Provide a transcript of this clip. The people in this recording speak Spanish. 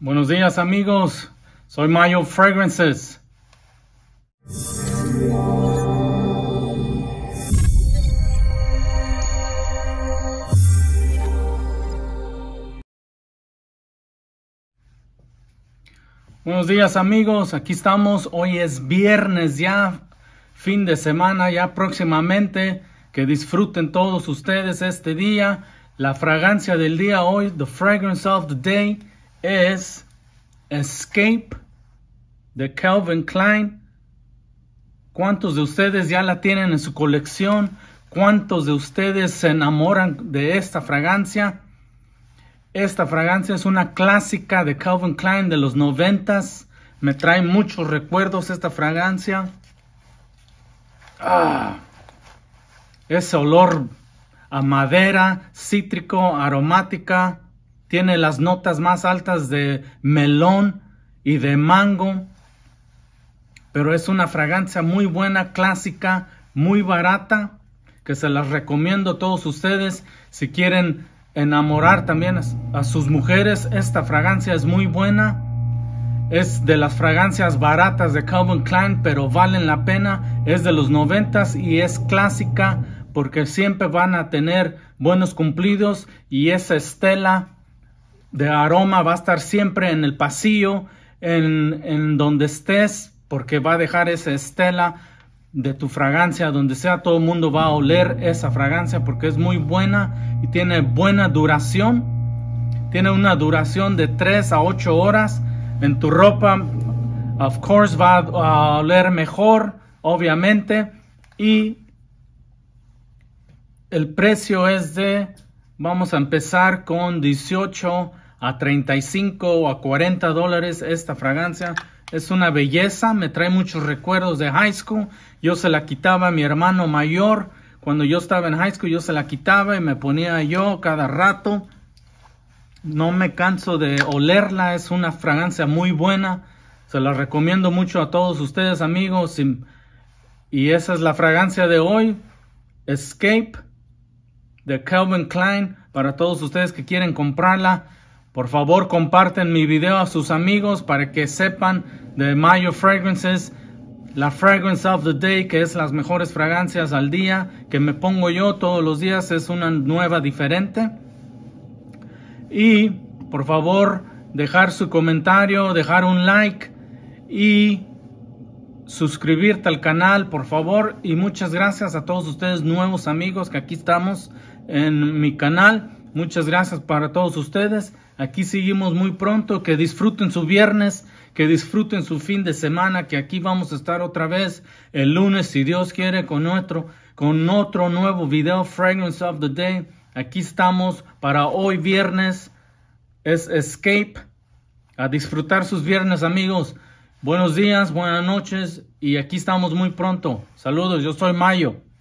Buenos días amigos, soy Mayo Fragrances. Buenos días amigos, aquí estamos, hoy es viernes ya, fin de semana ya próximamente, que disfruten todos ustedes este día, la fragancia del día hoy, The Fragrance of the Day, es Escape de Calvin Klein. ¿Cuántos de ustedes ya la tienen en su colección? ¿Cuántos de ustedes se enamoran de esta fragancia? Esta fragancia es una clásica de Calvin Klein de los noventas. Me trae muchos recuerdos esta fragancia. Ah, ese olor a madera, cítrico, aromática tiene las notas más altas de melón y de mango, pero es una fragancia muy buena, clásica, muy barata, que se las recomiendo a todos ustedes si quieren enamorar también a sus mujeres. Esta fragancia es muy buena. Es de las fragancias baratas de Calvin Klein, pero valen la pena. Es de los noventas y es clásica porque siempre van a tener buenos cumplidos y esa estela de aroma va a estar siempre en el pasillo, en, donde estés, porque va a dejar esa estela de tu fragancia, donde sea todo el mundo va a oler esa fragancia porque es muy buena y tiene buena duración. Tiene una duración de 3 a 8 horas. En tu ropa, of course, va a oler mejor, obviamente. Y el precio es de, vamos a empezar con 18 a 35 o a 40 dólares esta fragancia. Es una belleza, me trae muchos recuerdos de high school. Yo se la quitaba a mi hermano mayor. Cuando yo estaba en high school yo se la quitaba y me ponía yo cada rato. No me canso de olerla, es una fragancia muy buena. Se la recomiendo mucho a todos ustedes amigos. Y esa es la fragancia de hoy. Escape de Calvin Klein para todos ustedes que quieren comprarla. Por favor, comparten mi video a sus amigos para que sepan de Mayo Fragrances, la Fragrance of the Day, que es las mejores fragancias al día que me pongo yo todos los días, es una nueva diferente. Y por favor, dejar su comentario, dejar un like y suscribirte al canal, por favor. Y muchas gracias a todos ustedes nuevos amigos que aquí estamos en mi canal. Muchas gracias para todos ustedes. Aquí seguimos muy pronto. Que disfruten su viernes, que disfruten su fin de semana, que aquí vamos a estar otra vez el lunes, si Dios quiere, con otro, con otro nuevo video, Fragrance of the Day. Aquí estamos para hoy viernes. Es Escape. A disfrutar sus viernes, amigos. Buenos días, buenas noches y aquí estamos muy pronto. Saludos, yo soy Mayo.